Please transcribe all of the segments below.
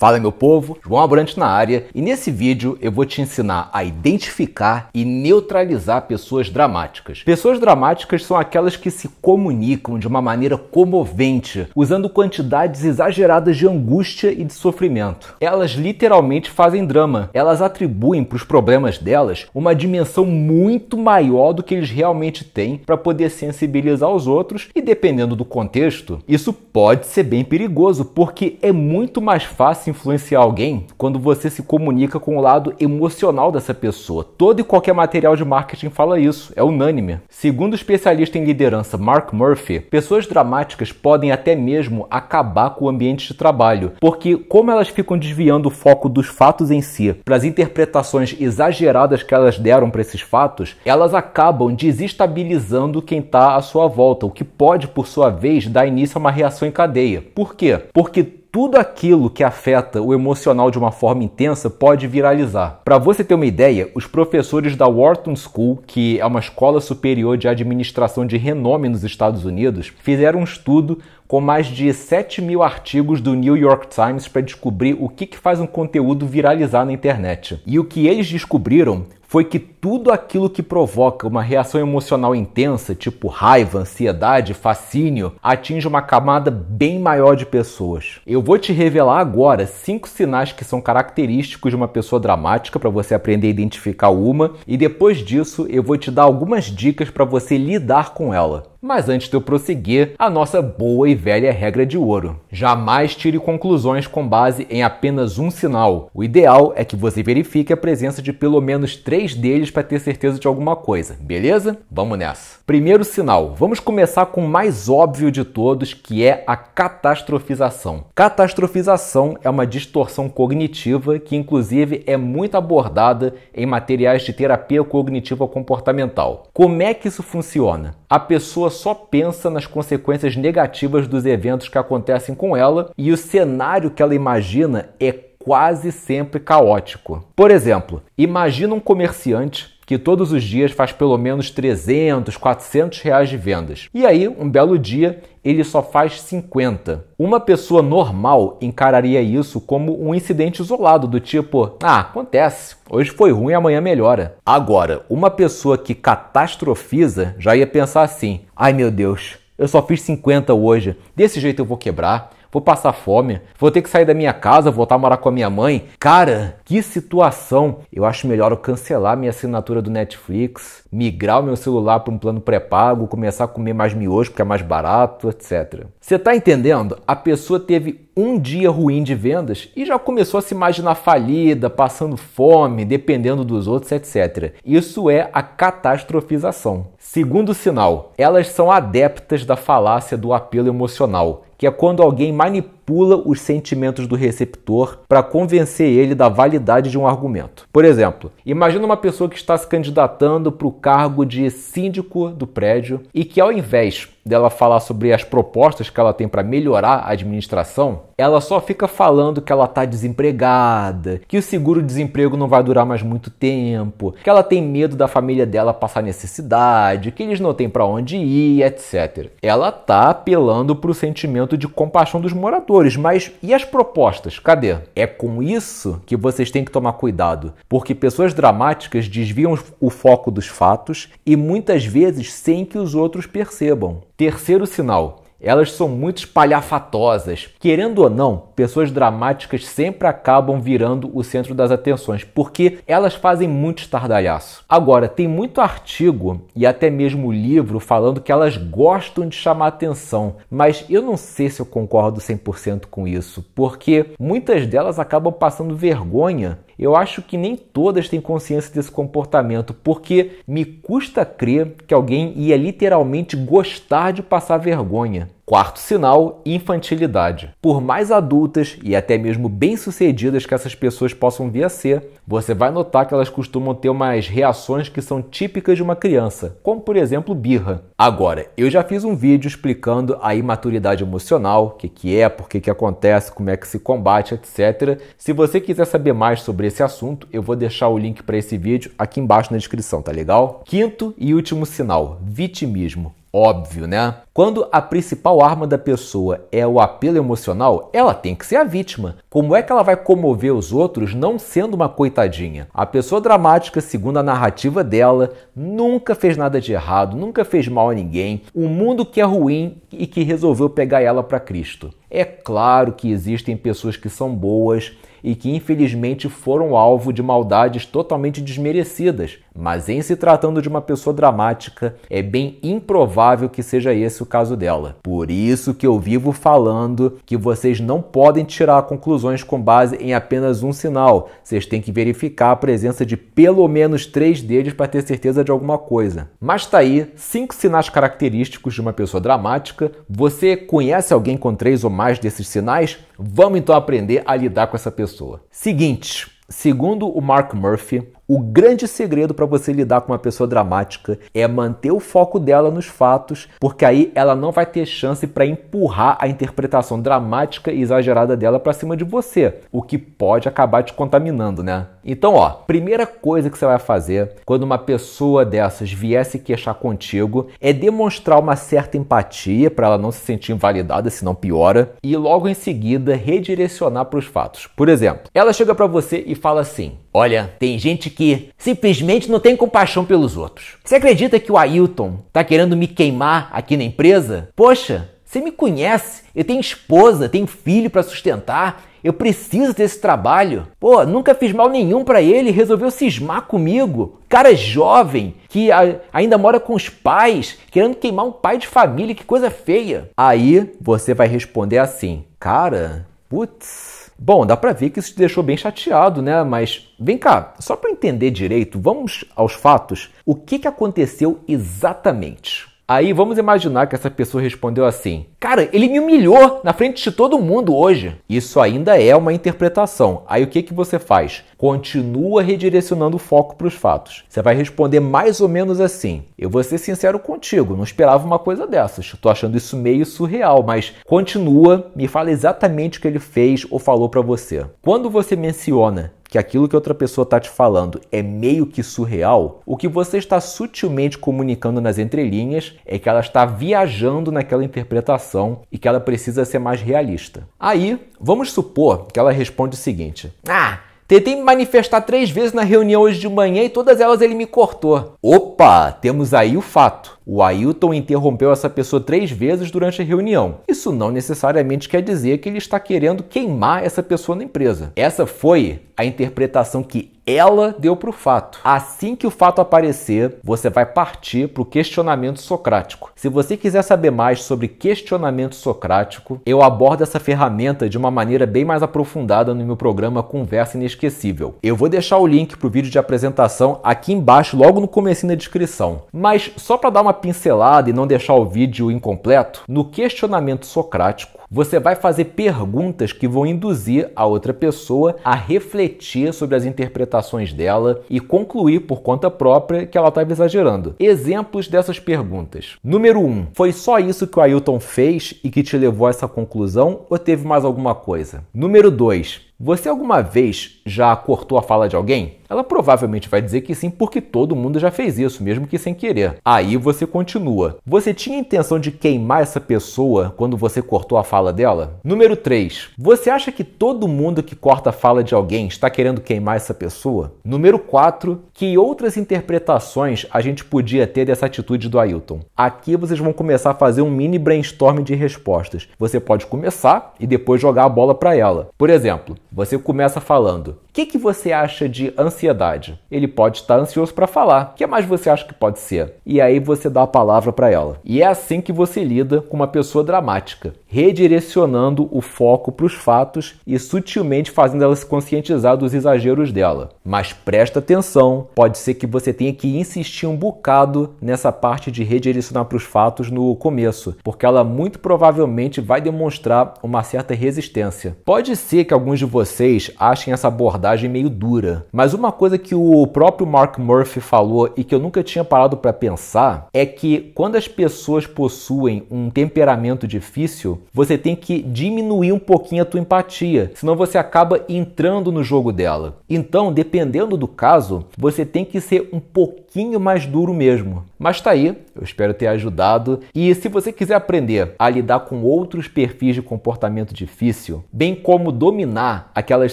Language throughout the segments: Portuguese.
Fala meu povo, João Abrantes na área e nesse vídeo eu vou te ensinar a identificar e neutralizar pessoas dramáticas. Pessoas dramáticas são aquelas que se comunicam de uma maneira comovente, usando quantidades exageradas de angústia e de sofrimento. Elas literalmente fazem drama, elas atribuem para os problemas delas uma dimensão muito maior do que eles realmente têm para poder sensibilizar os outros e dependendo do contexto, isso pode ser bem perigoso porque é muito mais fácil fácil influenciar alguém quando você se comunica com o lado emocional dessa pessoa. Todo e qualquer material de marketing fala isso, é unânime. Segundo o especialista em liderança Mark Murphy, pessoas dramáticas podem até mesmo acabar com o ambiente de trabalho, porque como elas ficam desviando o foco dos fatos em si para as interpretações exageradas que elas deram para esses fatos, elas acabam desestabilizando quem está à sua volta, o que pode, por sua vez, dar início a uma reação em cadeia. Por quê? Porque tudo aquilo que afeta o emocional de uma forma intensa pode viralizar. Para você ter uma ideia, os professores da Wharton School, que é uma escola superior de administração de renome nos Estados Unidos, fizeram um estudo com mais de 7 mil artigos do New York Times para descobrir o que, que faz um conteúdo viralizar na internet. E o que eles descobriram foi que tudo aquilo que provoca uma reação emocional intensa, tipo raiva, ansiedade, fascínio, atinge uma camada bem maior de pessoas. Eu vou te revelar agora cinco sinais que são característicos de uma pessoa dramática para você aprender a identificar uma e depois disso eu vou te dar algumas dicas para você lidar com ela. Mas antes de eu prosseguir, a nossa boa e velha regra de ouro: jamais tire conclusões com base em apenas um sinal. O ideal é que você verifique a presença de pelo menos três deles para ter certeza de alguma coisa, beleza? Vamos nessa. Primeiro sinal, vamos começar com o mais óbvio de todos, que é a catastrofização. Catastrofização é uma distorção cognitiva que, inclusive, é muito abordada em materiais de terapia cognitiva comportamental. Como é que isso funciona? A pessoa só pensa nas consequências negativas dos eventos que acontecem com ela e o cenário que ela imagina é quase sempre caótico. Por exemplo, imagina um comerciante que todos os dias faz pelo menos 300, 400 reais de vendas. E aí, um belo dia, ele só faz 50. Uma pessoa normal encararia isso como um incidente isolado, do tipo, ah, acontece, hoje foi ruim, amanhã melhora. Agora, uma pessoa que catastrofiza já ia pensar assim: ai meu Deus, eu só fiz 50 hoje, desse jeito eu vou quebrar vou passar fome, vou ter que sair da minha casa, voltar a morar com a minha mãe. Cara, que situação! Eu acho melhor eu cancelar minha assinatura do Netflix, migrar o meu celular para um plano pré-pago, começar a comer mais miojo porque é mais barato, etc. Você tá entendendo? A pessoa teve um dia ruim de vendas e já começou a se imaginar falida, passando fome, dependendo dos outros, etc. Isso é a catastrofização. Segundo sinal, elas são adeptas da falácia do apelo emocional que é quando alguém manipula os sentimentos do receptor para convencer ele da validade de um argumento. Por exemplo, imagina uma pessoa que está se candidatando para o cargo de síndico do prédio e que ao invés dela falar sobre as propostas que ela tem para melhorar a administração, ela só fica falando que ela tá desempregada, que o seguro-desemprego não vai durar mais muito tempo, que ela tem medo da família dela passar necessidade, que eles não têm para onde ir, etc. Ela tá apelando pro sentimento de compaixão dos moradores, mas e as propostas? Cadê? É com isso que vocês têm que tomar cuidado, porque pessoas dramáticas desviam o foco dos fatos e muitas vezes sem que os outros percebam. Terceiro sinal: elas são muito espalhafatosas. Querendo ou não, pessoas dramáticas sempre acabam virando o centro das atenções, porque elas fazem muito estardalhaço. Agora, tem muito artigo e até mesmo livro falando que elas gostam de chamar atenção, mas eu não sei se eu concordo 100% com isso, porque muitas delas acabam passando vergonha eu acho que nem todas têm consciência desse comportamento, porque me custa crer que alguém ia literalmente gostar de passar vergonha. Quarto sinal, infantilidade. Por mais adultas e até mesmo bem-sucedidas que essas pessoas possam vir a ser, você vai notar que elas costumam ter umas reações que são típicas de uma criança, como por exemplo birra. Agora, eu já fiz um vídeo explicando a imaturidade emocional, o que, que é, por que, que acontece, como é que se combate, etc. Se você quiser saber mais sobre esse assunto, eu vou deixar o link para esse vídeo aqui embaixo na descrição, tá legal? Quinto e último sinal, vitimismo óbvio, né? Quando a principal arma da pessoa é o apelo emocional, ela tem que ser a vítima. Como é que ela vai comover os outros não sendo uma coitadinha? A pessoa dramática, segundo a narrativa dela, nunca fez nada de errado, nunca fez mal a ninguém. Um mundo que é ruim e que resolveu pegar ela para Cristo. É claro que existem pessoas que são boas e que infelizmente foram alvo de maldades totalmente desmerecidas. Mas em se tratando de uma pessoa dramática, é bem improvável que seja esse o caso dela. Por isso que eu vivo falando que vocês não podem tirar conclusões com base em apenas um sinal. Vocês têm que verificar a presença de pelo menos três deles para ter certeza de alguma coisa. Mas tá aí cinco sinais característicos de uma pessoa dramática. Você conhece alguém com três ou mais desses sinais? Vamos então aprender a lidar com essa pessoa. Seguinte, Segundo o Mark Murphy, o grande segredo para você lidar com uma pessoa dramática é manter o foco dela nos fatos, porque aí ela não vai ter chance para empurrar a interpretação dramática e exagerada dela para cima de você, o que pode acabar te contaminando, né? Então, ó, primeira coisa que você vai fazer quando uma pessoa dessas vier se queixar contigo é demonstrar uma certa empatia para ela não se sentir invalidada, senão piora, e logo em seguida redirecionar para os fatos. Por exemplo, ela chega para você e fala assim: Olha, tem gente que simplesmente não tem compaixão pelos outros. Você acredita que o Ailton tá querendo me queimar aqui na empresa? Poxa, você me conhece, eu tenho esposa, tenho filho para sustentar, eu preciso desse trabalho. Pô, nunca fiz mal nenhum para ele, resolveu cismar comigo. Cara jovem, que ainda mora com os pais, querendo queimar um pai de família, que coisa feia. Aí você vai responder assim: Cara, Putz. Bom, dá pra ver que isso te deixou bem chateado, né? Mas vem cá, só para entender direito, vamos aos fatos. O que, que aconteceu exatamente? Aí vamos imaginar que essa pessoa respondeu assim: Cara, ele me humilhou na frente de todo mundo hoje. Isso ainda é uma interpretação. Aí o que, que você faz? Continua redirecionando o foco para os fatos. Você vai responder mais ou menos assim: Eu vou ser sincero contigo, não esperava uma coisa dessas. Estou achando isso meio surreal, mas continua, me fala exatamente o que ele fez ou falou para você. Quando você menciona que aquilo que outra pessoa está te falando é meio que surreal, o que você está sutilmente comunicando nas entrelinhas é que ela está viajando naquela interpretação e que ela precisa ser mais realista. Aí, vamos supor que ela responde o seguinte: Ah! Tentei me manifestar três vezes na reunião hoje de manhã e todas elas ele me cortou. Opa, temos aí o fato. O Ailton interrompeu essa pessoa três vezes durante a reunião. Isso não necessariamente quer dizer que ele está querendo queimar essa pessoa na empresa. Essa foi a interpretação que ela deu para o fato. Assim que o fato aparecer, você vai partir para o questionamento socrático. Se você quiser saber mais sobre questionamento socrático, eu abordo essa ferramenta de uma maneira bem mais aprofundada no meu programa Conversa Inesquecível. Eu vou deixar o link para o vídeo de apresentação aqui embaixo, logo no começo na descrição. Mas só para dar uma pincelada e não deixar o vídeo incompleto no questionamento socrático você vai fazer perguntas que vão induzir a outra pessoa a refletir sobre as interpretações dela e concluir por conta própria que ela estava exagerando. Exemplos dessas perguntas. Número 1. Um, foi só isso que o Ailton fez e que te levou a essa conclusão ou teve mais alguma coisa? Número 2. Você alguma vez já cortou a fala de alguém? Ela provavelmente vai dizer que sim, porque todo mundo já fez isso, mesmo que sem querer. Aí você continua. Você tinha intenção de queimar essa pessoa quando você cortou a fala fala dela? Número 3. Você acha que todo mundo que corta a fala de alguém está querendo queimar essa pessoa? Número 4. Que outras interpretações a gente podia ter dessa atitude do Ailton? Aqui vocês vão começar a fazer um mini brainstorm de respostas. Você pode começar e depois jogar a bola para ela. Por exemplo, você começa falando: que, que você acha de ansiedade? Ele pode estar ansioso para falar. O que mais você acha que pode ser? E aí você dá a palavra para ela. E é assim que você lida com uma pessoa dramática, redirecionando o foco para os fatos e sutilmente fazendo ela se conscientizar dos exageros dela. Mas presta atenção, pode ser que você tenha que insistir um bocado nessa parte de redirecionar para os fatos no começo, porque ela muito provavelmente vai demonstrar uma certa resistência. Pode ser que alguns de vocês achem essa abordagem abordagem meio dura. Mas uma coisa que o próprio Mark Murphy falou e que eu nunca tinha parado para pensar é que quando as pessoas possuem um temperamento difícil, você tem que diminuir um pouquinho a tua empatia, senão você acaba entrando no jogo dela. Então, dependendo do caso, você tem que ser um pouquinho mais duro mesmo. Mas tá aí, eu espero ter ajudado. E se você quiser aprender a lidar com outros perfis de comportamento difícil, bem como dominar aquelas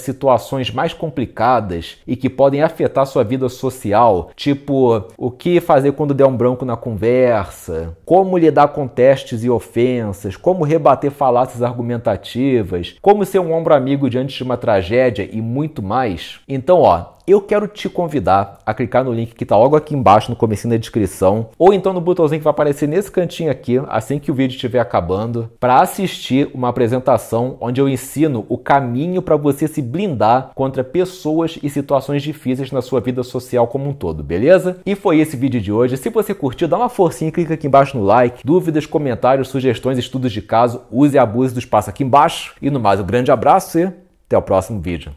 situações mais complicadas e que podem afetar sua vida social, tipo o que fazer quando der um branco na conversa, como lidar com testes e ofensas, como rebater falácias argumentativas, como ser um ombro amigo diante de uma tragédia e muito mais. Então, ó, eu quero te convidar a clicar no link que está logo aqui embaixo no comecinho da descrição, ou então no botãozinho que vai aparecer nesse cantinho aqui, assim que o vídeo estiver acabando, para assistir uma apresentação onde eu ensino o caminho para você se blindar contra pessoas e situações difíceis na sua vida social como um todo, beleza? E foi esse vídeo de hoje. Se você curtiu, dá uma forcinha, clica aqui embaixo no like. Dúvidas, comentários, sugestões, estudos de caso, use e abuse do espaço aqui embaixo. E no mais, um grande abraço e até o próximo vídeo.